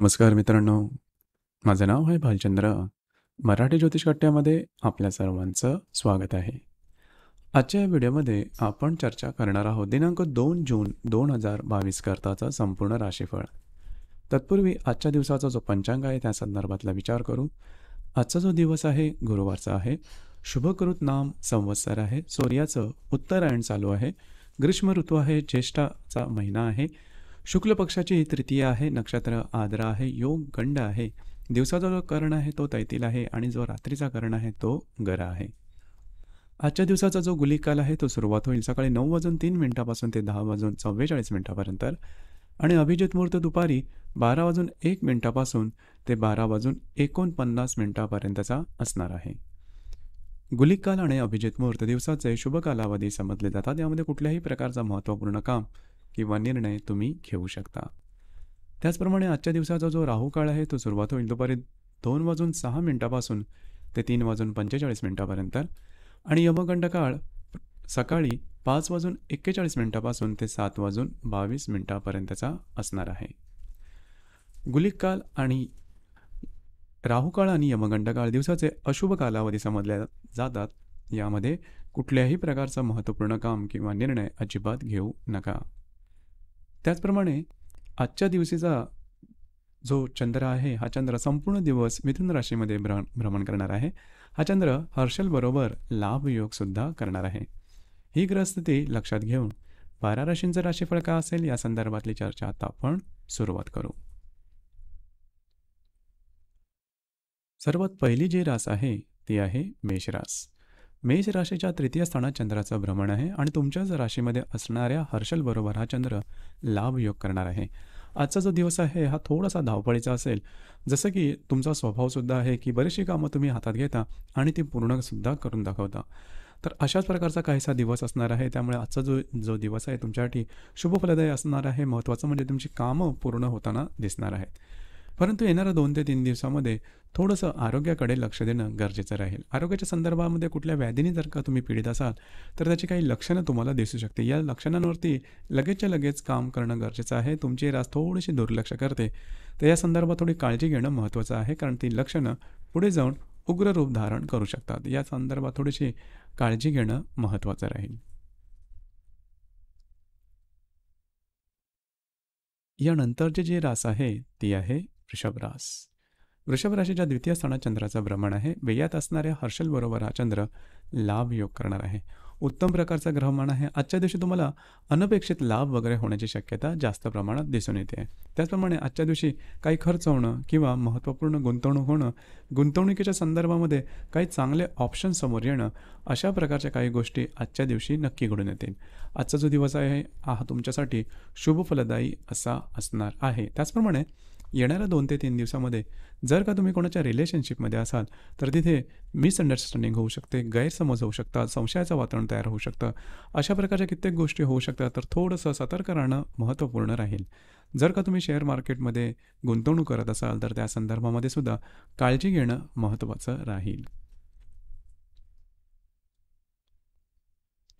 नमस्कार मित्रांनो माझं नाव आहे भालचंद्र मराठी ज्योतिष कट्ट्यामध्ये आपल्या सर्वांचं स्वागत आहे आजच्या या व्हिडिओमध्ये आपण चर्चा करणार आहोत दिनांक दोन जून दोन हजार बावीस करताचं संपूर्ण राशीफळ तत्पूर्वी आजच्या दिवसाचा जो पंचांग आहे त्या संदर्भातला विचार करू आजचा जो दिवस आहे गुरुवारचा आहे शुभकृत नाम संवत्सर आहे सूर्याचं उत्तरायण चालू आहे ग्रीष्म ऋतू आहे ज्येष्ठाचा महिना आहे शुक्ल पक्षाची ही तृतीय आहे नक्षत्र आद्र आहे योग गंड आहे दिवसाचा जो कर्ण आहे तो तैतील आहे आणि जो रात्रीचा कर्ण आहे तो गरा आहे आजच्या दिवसाचा जो गुलिकाल आहे तो सुरुवात होईल सकाळी नऊ वाजून तीन मिनिटापासून ते दहा वाजून चव्वेचाळीस मिनिटापर्यंत आणि अभिजित मुहूर्त दुपारी बारा वाजून एक मिनिटापासून ते बारा वाजून एकोणपन्नास मिनिटापर्यंतचा असणार आहे गुलिक काल आणि अभिजित मुहूर्त दिवसाचे शुभ कालावधी समजले जातात यामध्ये कुठल्याही प्रकारचा महत्त्वपूर्ण काम किंवा निर्णय तुम्ही घेऊ शकता त्याचप्रमाणे आजच्या दिवसाचा जो राहू काळ आहे तो सुरुवात होईल दुपारी दोन वाजून सहा मिनिटापासून ते तीन वाजून पंचेचाळीस मिनिटापर्यंत आणि यमगंड काळ सकाळी पाच वाजून एक्केचाळीस मिनिटापासून ते सात वाजून बावीस मिनिटापर्यंतचा असणार आहे गुलिक काल आणि राहुकाळ आणि यमगंड काळ दिवसाचे अशुभ कालावधी समजल्या जातात यामध्ये कुठल्याही प्रकारचं महत्त्वपूर्ण काम किंवा निर्णय अजिबात घेऊ नका त्याचप्रमाणे आजच्या दिवशीचा जो चंद्र आहे हा चंद्र संपूर्ण दिवस मिथुन राशीमध्ये भ्र भ्रमण करणार आहे हा चंद्र हर्षलबरोबर सुद्धा करणार आहे ही ग्रहस्थिती लक्षात घेऊन बारा राशींचं राशीफळ काय असेल या संदर्भातली चर्चा आता आपण सुरुवात करू सर्वात पहिली जी रास आहे ती आहे मेषरास मेष राशीच्या तृतीय स्थानात चंद्राचं भ्रमण आहे आणि तुमच्याच राशीमध्ये असणाऱ्या हर्षलबरोबर हा चंद्र लाभ योग करणार आहे आजचा जो दिवस आहे हा थोडासा धावपळीचा असेल जसं की तुमचा स्वभावसुद्धा आहे की बरीचशी कामं तुम्ही हातात घेता आणि ती पूर्णसुद्धा करून दाखवता तर अशाच प्रकारचा काहीसा दिवस असणार आहे त्यामुळे आजचा जो जो दिवस आहे तुमच्यासाठी शुभफलदायी असणार आहे महत्त्वाचं म्हणजे तुमची कामं पूर्ण होताना दिसणार आहेत परंतु येणाऱ्या दोन ते तीन दिवसामध्ये थोडंसं आरोग्याकडे लक्ष देणं गरजेचं राहील आरोग्याच्या संदर्भामध्ये कुठल्या व्याधीने जर का तुम्ही पीडित असाल तर त्याची काही लक्षणं तुम्हाला दिसू शकते या लक्षणांवरती लगेचच्या लगेच काम करणं गरजेचं आहे तुमची रास थोडीशी दुर्लक्ष करते तर या संदर्भात थोडी काळजी घेणं महत्त्वाचं आहे कारण ती लक्षणं पुढे जाऊन उग्र रूप धारण करू शकतात या संदर्भात थोडीशी काळजी घेणं महत्त्वाचं राहील यानंतरचे जे रास आहे ती आहे रास वृषभ राशीच्या द्वितीय स्थानात चंद्राचं भ्रमण आहे वेयात असणाऱ्या हर्षल बरोबर हा चंद्र लाभ योग करणार आहे उत्तम प्रकारचा ग्रहमान आहे आजच्या दिवशी तुम्हाला अनपेक्षित लाभ वगैरे होण्याची शक्यता जास्त प्रमाणात दिसून येते त्याचप्रमाणे आजच्या दिवशी काही खर्च होणं किंवा महत्त्वपूर्ण गुंतवणूक होणं गुंतवणुकीच्या संदर्भामध्ये काही चांगले ऑप्शन समोर येणं अशा प्रकारच्या काही गोष्टी आजच्या दिवशी नक्की घडून येतील आजचा जो दिवस आहे हा तुमच्यासाठी शुभफलदायी असा असणार आहे त्याचप्रमाणे येणाऱ्या दोन ते तीन दिवसामध्ये जर का तुम्ही कोणाच्या रिलेशनशिपमध्ये असाल तर तिथे मिसअंडरस्टँडिंग होऊ शकते गैरसमज होऊ शकतात संशयाचं वातावरण तयार होऊ शकतं अशा प्रकारच्या कित्येक गोष्टी होऊ शकतात तर थोडंसं सतर्क राहणं महत्त्वपूर्ण राहील जर का तुम्ही शेअर मार्केटमध्ये गुंतवणूक करत असाल तर त्या संदर्भामध्ये सुद्धा काळजी घेणं महत्त्वाचं राहील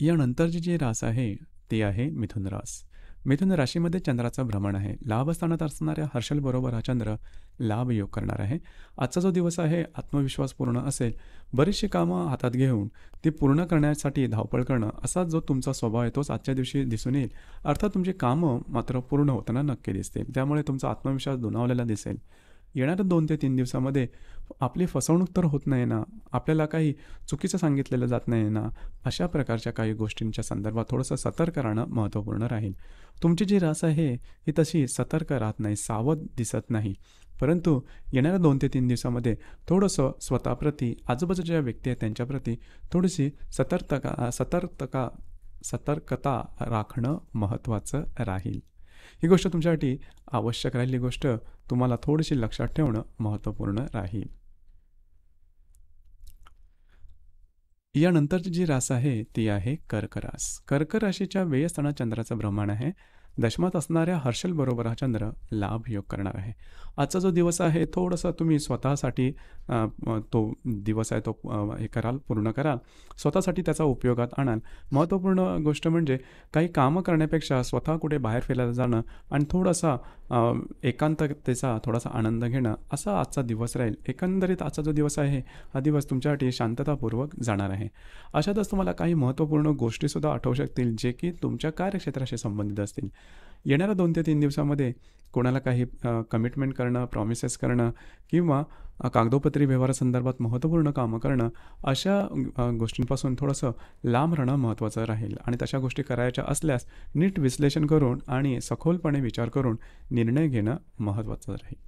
यानंतरची जी रास आहे ती आहे मिथुन रास मिथुन राशीमध्ये चंद्राचं भ्रमण आहे लाभस्थानात असणाऱ्या हर्षल बरोबर हा चंद्र लाभ योग करणार आहे आजचा जो दिवस आहे आत्मविश्वास पूर्ण असेल बरीचशी कामं हातात घेऊन ती पूर्ण करण्यासाठी धावपळ करणं असा जो तुमचा स्वभाव आहे तोच आजच्या दिवशी दिसून येईल अर्थात तुमची कामं मात्र पूर्ण होताना नक्की दिसतील त्यामुळे तुमचा आत्मविश्वास दुनावलेला दिसेल येणाऱ्या दोन ते तीन दिवसामध्ये आपली फसवणूक तर होत नाही ना आपल्याला काही चुकीचं सांगितलेलं जात नाही ना अशा प्रकारच्या काही गोष्टींच्या संदर्भात थोडंसं सतर्क राहणं महत्त्वपूर्ण राहील तुमची जी रास आहे ही तशी सतर्क राहत नाही सावध दिसत नाही परंतु येणाऱ्या दोन ते तीन दिवसामध्ये थोडंसं स्वतःप्रती आजूबाजूच्या व्यक्ती आहेत त्यांच्याप्रती थोडीशी सतर्कता सतर्कता सतर्कता राखणं महत्त्वाचं राहील ही गोष्ट तुमच्यासाठी आवश्यक राहिली गोष्ट तुम्हाला थोडीशी लक्षात ठेवणं महत्त्वपूर्ण राहील यानंतरची जी रास आहे ती आहे कर्क रास कर्क राशीच्या व्ययस्थानात चंद्राचं भ्रमण आहे दशमात असणाऱ्या हर्षलबरोबर हा चंद्र लाभ योग करणार आहे आजचा जो दिवस आहे थोडंसं तुम्ही स्वतःसाठी तो दिवस आहे तो हे कराल पूर्ण कराल स्वतःसाठी त्याचा उपयोगात आणाल महत्त्वपूर्ण गोष्ट म्हणजे काही कामं करण्यापेक्षा स्वतः कुठे बाहेर फिरायला जाणं आणि थोडासा एकांततेचा थोडासा आनंद घेणं असा आजचा दिवस राहील एकंदरीत आजचा जो दिवस आहे हा दिवस तुमच्यासाठी शांततापूर्वक जाणार आहे अशातच तुम्हाला काही महत्त्वपूर्ण गोष्टीसुद्धा आठवू शकतील जे की तुमच्या कार्यक्षेत्राशी संबंधित असतील येणाऱ्या दोन ते तीन दिवसामध्ये कोणाला काही कमिटमेंट करणं प्रॉमिसेस करणं किंवा कागदोपत्री व्यवहारासंदर्भात महत्त्वपूर्ण कामं करणं अशा गोष्टींपासून थोडंसं लांब राहणं महत्त्वाचं राहील आणि तशा गोष्टी करायच्या असल्यास नीट विश्लेषण करून आणि सखोलपणे विचार करून निर्णय घेणं महत्त्वाचं राहील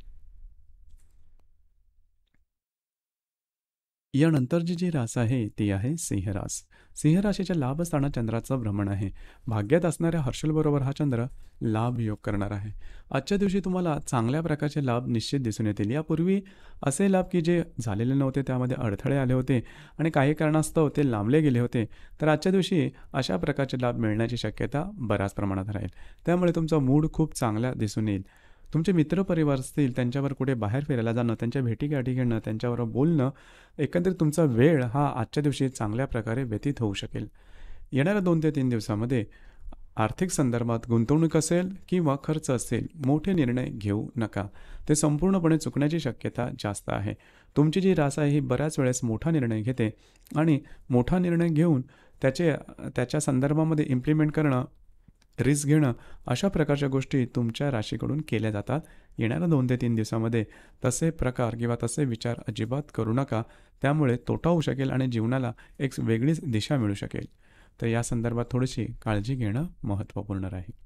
यानंतर जी जी रास आहे ती आहे सिंहरास सिंहराशीच्या लाभ असताना चंद्राचं भ्रमण आहे भाग्यात असणाऱ्या हर्षलबरोबर हा चंद्र लाभ योग करणार आहे आजच्या दिवशी तुम्हाला चांगल्या प्रकारचे लाभ निश्चित दिसून येतील यापूर्वी असे लाभ की जे झालेले नव्हते त्यामध्ये अडथळे आले होते आणि काही कारणास्तव ते लांबले गेले होते तर आजच्या दिवशी अशा प्रकारचे लाभ मिळण्याची शक्यता बऱ्याच प्रमाणात राहील त्यामुळे तुमचा मूड खूप चांगला दिसून येईल तुमचे मित्रपरिवार असतील त्यांच्यावर कुठे बाहेर फिरायला जाणं त्यांच्या भेटीगाठी घेणं त्यांच्यावर बोलणं एकंदरीत तुमचा वेळ हा आजच्या दिवशी चांगल्या प्रकारे व्यतीत होऊ शकेल येणाऱ्या दोन ते तीन दिवसामध्ये आर्थिक संदर्भात गुंतवणूक असेल किंवा खर्च असेल मोठे निर्णय घेऊ नका ते संपूर्णपणे चुकण्याची शक्यता जास्त आहे तुमची जी रास आहे ही बऱ्याच वेळेस मोठा निर्णय घेते आणि मोठा निर्णय घेऊन त्याचे त्याच्या संदर्भामध्ये इम्प्लिमेंट करणं रिस्क घेणं अशा प्रकारच्या गोष्टी तुमच्या राशीकडून केल्या जातात येणाऱ्या दोन ते तीन दिवसामध्ये तसे प्रकार किंवा तसे विचार अजिबात करू नका त्यामुळे तोटा होऊ शकेल आणि जीवनाला एक वेगळीच दिशा मिळू शकेल तर या संदर्भात थोडीशी काळजी घेणं महत्त्वपूर्ण राहील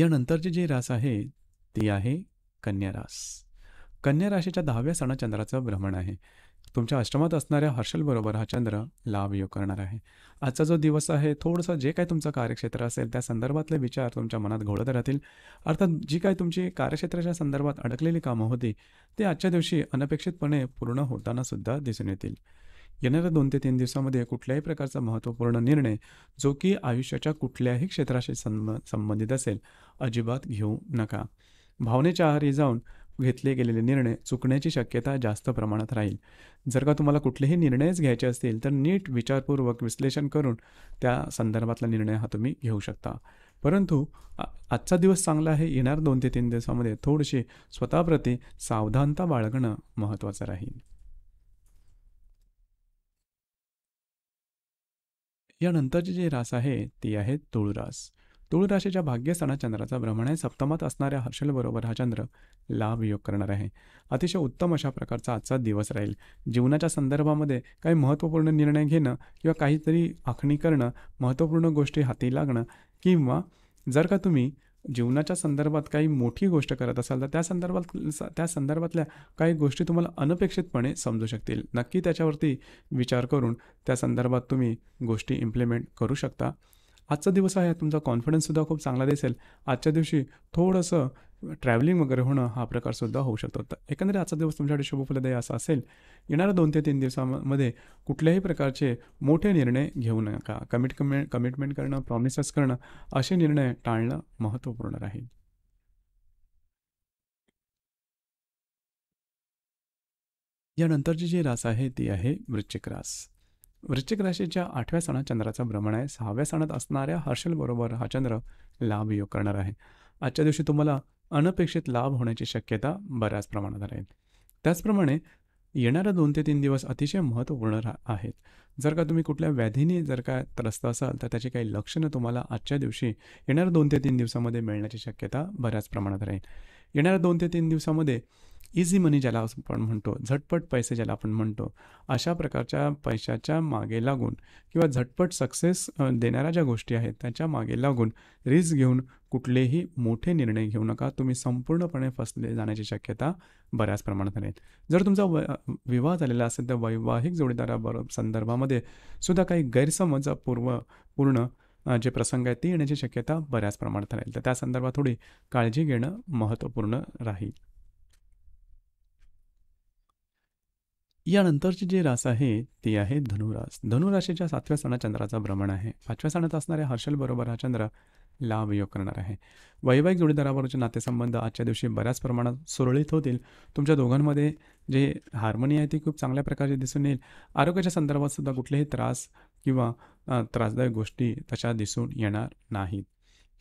यानंतरची जी रास आहे ती आहे कन्या रास कन्या राशीच्या दहाव्या चंद्राचं भ्रमण आहे तुमच्या आश्रमात असणाऱ्या हर्षलबरोबर हा चंद्र लाभ योग करणार आहे आजचा जो दिवस आहे थोडंसं जे काय तुमचं कार्यक्षेत्र असेल त्या संदर्भातले विचार तुमच्या मनात घोळत राहतील अर्थात जी काय तुमची कार्यक्षेत्राच्या संदर्भात अडकलेली कामं होती ते आजच्या दिवशी अनपेक्षितपणे पूर्ण होताना सुद्धा दिसून येतील येणाऱ्या दोन ते तीन दिवसामध्ये कुठल्याही प्रकारचा महत्त्वपूर्ण निर्णय जो की आयुष्याच्या कुठल्याही क्षेत्राशी संबंधित असेल अजिबात घेऊ नका भावनेच्या आहारी जाऊन घेतले गेलेले निर्णय चुकण्याची शक्यता जास्त प्रमाणात राहील जर का तुम्हाला कुठलेही निर्णयच घ्यायचे असतील तर नीट विचारपूर्वक विश्लेषण करून त्या संदर्भातला निर्णय हा तुम्ही घेऊ शकता परंतु आजचा दिवस चांगला आहे येणार दोन ते तीन दिवसामध्ये थोडीशी स्वतःप्रती सावधानता बाळगणं महत्त्वाचं राहील यानंतरची जी रास आहे ती आहे तुळरास तुळ राशीच्या चंद्राचा भ्रमण आहे सप्तमात असणाऱ्या हर्षलबरोबर हा चंद्र लाभ योग करणार आहे अतिशय उत्तम अशा प्रकारचा आजचा दिवस राहील जीवनाच्या संदर्भामध्ये काही महत्त्वपूर्ण निर्णय घेणं किंवा काहीतरी आखणी करणं महत्त्वपूर्ण गोष्टी हाती लागणं किंवा जर का तुम्ही जीवनाच्या संदर्भात काही मोठी गोष्ट करत असाल तर त्या संदर्भात त्या संदर्भातल्या काही गोष्टी तुम्हाला अनपेक्षितपणे समजू शकतील नक्की त्याच्यावरती विचार करून त्या संदर्भात तुम्ही गोष्टी इम्प्लिमेंट करू शकता आजचा दिवस आहे तुमचा कॉन्फिडन्ससुद्धा खूप चांगला दिसेल आजच्या दिवशी थोडंसं ट्रॅव्हलिंग वगैरे होणं हा प्रकारसुद्धा होऊ शकतो तर एकंदरीत आजचा दिवस तुमच्यासाठी शुभफलदायी असा असेल येणाऱ्या दोन ते तीन दिवसामध्ये कुठल्याही प्रकारचे मोठे निर्णय घेऊ नका कमिट कमिटमेंट करणं प्रॉमिसेस करणं असे निर्णय टाळणं महत्त्वपूर्ण राहील यानंतरची जी रास आहे ती आहे वृश्चिक रास वृश्चिक राशीच्या आठव्या सणात चंद्राचं भ्रमण आहे सहाव्या सणात असणाऱ्या हर्षलबरोबर हा चंद्र लाभ योग करणार आहे आजच्या दिवशी तुम्हाला अनपेक्षित लाभ होण्याची शक्यता बऱ्याच प्रमाणात राहील त्याचप्रमाणे येणाऱ्या दोन ते तीन दिवस अतिशय महत्त्वपूर्ण रा आहेत जर का तुम्ही कुठल्या व्याधीने जर का त्रस्त असाल तर त्याची काही लक्षणं तुम्हाला आजच्या दिवशी येणाऱ्या दोन ते तीन दिवसामध्ये मिळण्याची शक्यता बऱ्याच प्रमाणात राहील येणाऱ्या दोन ते तीन दिवसामध्ये इझी मनी ज्याला आपण म्हणतो झटपट पैसे ज्याला आपण म्हणतो अशा प्रकारच्या पैशाच्या मागे लागून किंवा झटपट सक्सेस देणाऱ्या ज्या गोष्टी आहेत त्याच्या मागे लागून रिस्क घेऊन कुठलेही मोठे निर्णय घेऊ नका तुम्ही संपूर्णपणे फसले जाण्याची शक्यता बऱ्याच प्रमाणात आहे जर तुमचा व विवाह झालेला असेल तर वैवाहिक जोडीदाराबरोबर संदर्भामध्ये सुद्धा काही गैरसमज पूर्व पूर्ण जे प्रसंग आहेत ते येण्याची शक्यता बऱ्याच प्रमाणात राहील तर त्या संदर्भात थोडी काळजी घेणं महत्त्वपूर्ण राहील यानंतरचे जे रास आहे ती आहे धनुरास धनुराशीच्या सातव्या सणा चंद्राचा भ्रमण आहे पाचव्या सणात असणाऱ्या हर्षल बरोबर हा चंद्र लाभ योग करणार आहे वैवाहिक जोडीदाराबरोबरचे नातेसंबंध आजच्या दिवशी बऱ्याच प्रमाणात सुरळीत होतील तुमच्या दोघांमध्ये जे हार्मोनी आहे ती खूप चांगल्या प्रकारे दिसून येईल आरोग्याच्या संदर्भात सुद्धा कुठलेही त्रास किंवा त्रासदायक गोष्टी तशा दिसून येणार नाहीत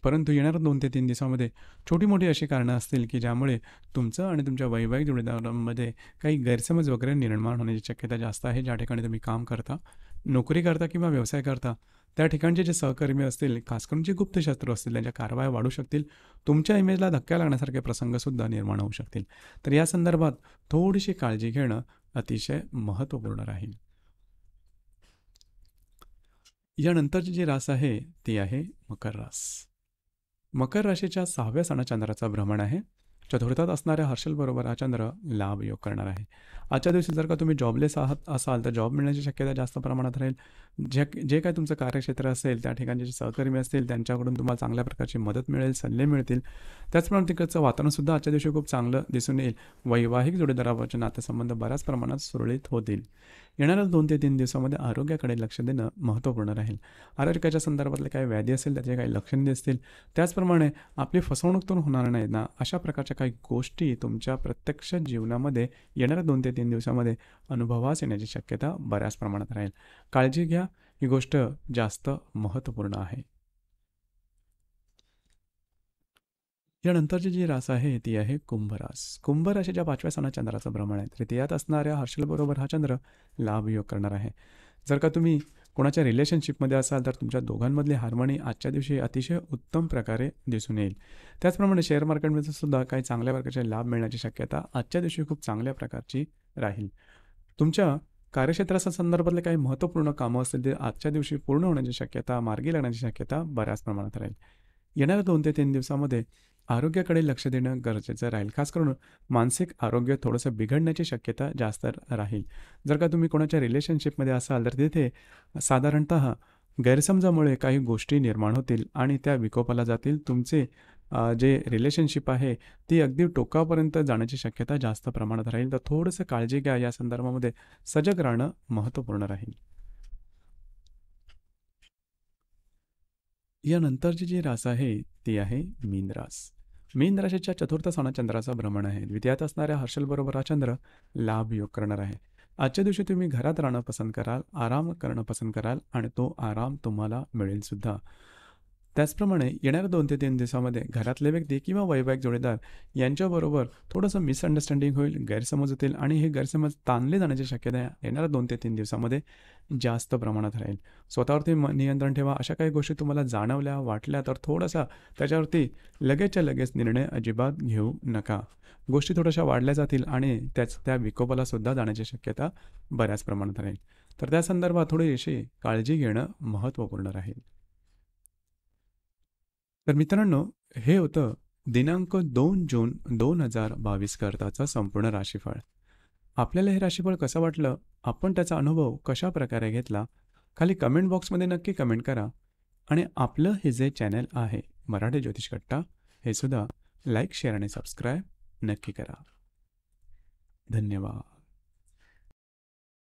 परंतु येणाऱ्या दोन ते तीन दिवसामध्ये छोटी मोठी अशी कारणं असतील की ज्यामुळे तुमचं आणि तुमच्या वैवाहिक जोडीदारांमध्ये काही गैरसमज वगैरे निर्माण होण्याची शक्यता जास्त आहे ज्या ठिकाणी तुम्ही काम करता नोकरी करता किंवा व्यवसाय करता त्या ठिकाणचे जे सहकर्मी असतील खास करून जे गुप्तशास्त्र असतील त्यांच्या कारवाया वाढू शकतील तुमच्या इमेजला धक्क्या लागण्यासारखे प्रसंगसुद्धा निर्माण होऊ शकतील तर या संदर्भात थोडीशी काळजी घेणं अतिशय महत्त्वपूर्ण राहील यानंतरची जी रास आहे ती आहे मकर रास मकर राशीच्या सहाव्या सणाचंद्राचा भ्रमण आहे चतुर्थात असणाऱ्या हर्षलबरोबर हा चंद्र लाभ योग करणार आहे आजच्या दिवशी जर का तुम्ही जॉबलेस आहात असाल तर जॉब मिळण्याची शक्यता जास्त प्रमाणात राहील जे जे काय तुमचं कार्यक्षेत्र असेल त्या ठिकाणचे जे सहकर्मी असतील त्यांच्याकडून तुम्हाला चांगल्या प्रकारची मदत मिळेल सल्ले मिळतील त्याचप्रमाणे तिकडचं वातावरणसुद्धा आजच्या दिवशी खूप चांगलं दिसून येईल वैवाहिक जोडीदारावरचे नातेसंबंध बऱ्याच प्रमाणात सुरळीत होतील येणाऱ्या दोन ते तीन दिवसामध्ये आरोग्याकडे लक्ष देणं महत्त्वपूर्ण राहील आरोग्याच्या संदर्भातले काही व्याधी असेल त्याचे काही लक्षणे दिसतील त्याचप्रमाणे आपली फसवणूक तर होणार नाही ना अशा प्रकारच्या काही गोष्टी तुमच्या प्रत्यक्ष जीवनामध्ये येणाऱ्या दोन ते तीन दिवसामध्ये अनुभवास येण्याची शक्यता बऱ्याच प्रमाणात राहील काळजी घ्या ही गोष्ट जास्त महत्त्वपूर्ण आहे यानंतरची जी रास आहे ती आहे कुंभरास ज्या पाचव्या सणात चंद्राचं भ्रमण आहे तृतीयात असणाऱ्या हर्षलबरोबर हा चंद्र लाभयोग करणार आहे जर का तुम्ही कोणाच्या रिलेशनशिपमध्ये असाल तर तुमच्या दोघांमधली हार्मनी आजच्या दिवशी अतिशय उत्तम प्रकारे दिसून येईल त्याचप्रमाणे शेअर मार्केटमध्ये सुद्धा काही चांगल्या प्रकारचे लाभ मिळण्याची शक्यता आजच्या दिवशी खूप चांगल्या प्रकारची राहील तुमच्या कार्यक्षेत्राच्या संदर्भातले काही महत्त्वपूर्ण कामं असतील ते आजच्या दिवशी पूर्ण होण्याची शक्यता मार्गी लागण्याची शक्यता बऱ्याच प्रमाणात राहील येणाऱ्या दोन ते तीन दिवसामध्ये आरोग्याकडे लक्ष देणं गरजेचं राहील खास करून मानसिक आरोग्य थोडंसं बिघडण्याची शक्यता जास्त राहील जर का तुम्ही कोणाच्या रिलेशनशिपमध्ये असाल तर तिथे साधारणत गैरसमजामुळे काही गोष्टी निर्माण होतील आणि त्या विकोपाला जातील तुमचे जे रिलेशनशिप आहे ती अगदी टोकापर्यंत जाण्याची शक्यता जास्त प्रमाणात राहील तर थोडंसं काळजी घ्या या संदर्भामध्ये सजग राहणं महत्त्वपूर्ण राहील यानंतरची जी रास आहे ती आहे मीन रास मीन राशीच्या चतुर्थ सणा चंद्राचा भ्रमण आहे द्वितीयात असणाऱ्या हर्षलबरोबर हा चंद्र लाभ योग करणार आहे आजच्या दिवशी तुम्ही घरात राहणं पसंत कराल आराम करणं पसंत कराल आणि तो आराम तुम्हाला मिळेल सुद्धा त्याचप्रमाणे येणाऱ्या दोन ते तीन दिवसामध्ये घरातले व्यक्ती किंवा वैवाहिक जोडीदार यांच्याबरोबर थोडंसं मिसअंडरस्टँडिंग होईल गैरसमज होतील आणि हे गैरसमज ताणले जाण्याची शक्यता येणाऱ्या दोन ते तीन दिवसामध्ये जास्त प्रमाणात राहील स्वतःवरती नियंत्रण ठेवा अशा काही गोष्टी तुम्हाला जाणवल्या वाटल्या तर थोडासा त्याच्यावरती लगेचच्या लगेच निर्णय अजिबात घेऊ नका गोष्टी थोड्याशा वाढल्या जातील आणि त्याच त्या विकोपाला सुद्धा जाण्याची शक्यता बऱ्याच प्रमाणात राहील तर त्या संदर्भात थोडीशी काळजी घेणं महत्त्वपूर्ण राहील तर मित्रांनो हे होतं दिनांक दोन जून दोन हजार बावीस करताचं संपूर्ण राशीफळ आपल्याला हे राशीफळ कसं वाटलं आपण त्याचा अनुभव कशा प्रकारे घेतला खाली कमेंट बॉक्समध्ये नक्की कमेंट करा आणि आपलं हे जे चॅनल आहे मराठी ज्योतिष कट्टा हे सुद्धा लाईक शेअर आणि सबस्क्राईब नक्की करा धन्यवाद